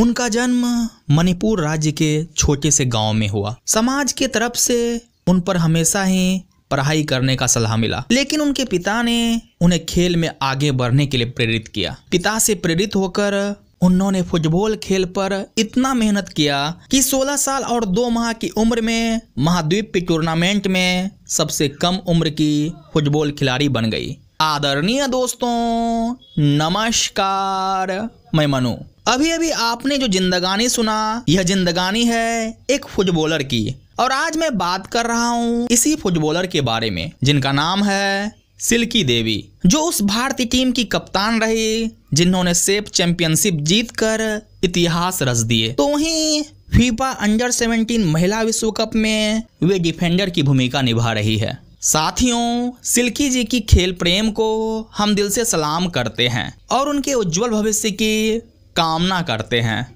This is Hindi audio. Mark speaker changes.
Speaker 1: उनका जन्म मणिपुर राज्य के छोटे से गांव में हुआ समाज के तरफ से उन पर हमेशा ही पढ़ाई करने का सलाह मिला लेकिन उनके पिता ने उन्हें खेल में आगे बढ़ने के लिए प्रेरित किया पिता से प्रेरित होकर उन्होंने फुटबॉल खेल पर इतना मेहनत किया कि 16 साल और दो माह की उम्र में महाद्वीप के टूर्नामेंट में सबसे कम उम्र की फुटबॉल खिलाड़ी बन गई आदरणीय दोस्तों नमस्कार मैं मनु अभी अभी आपने जो जिंदगानी सुना यह जिंदगानी है एक फुटबॉलर की और आज मैं बात कर रहा हूँ इसी फुटबॉलर के बारे में जिनका नाम है सिल्की देवी जो उस भारतीय टीम की कप्तान रही जिन्होंने सेफ चैंपियनशिप जीतकर इतिहास रच दिए तो वहीं फीफा अंडर 17 महिला विश्व कप में वे डिफेंडर की भूमिका निभा रही है साथियों सिल्की जी की खेल प्रेम को हम दिल से सलाम करते हैं और उनके उज्जवल भविष्य की कामना करते हैं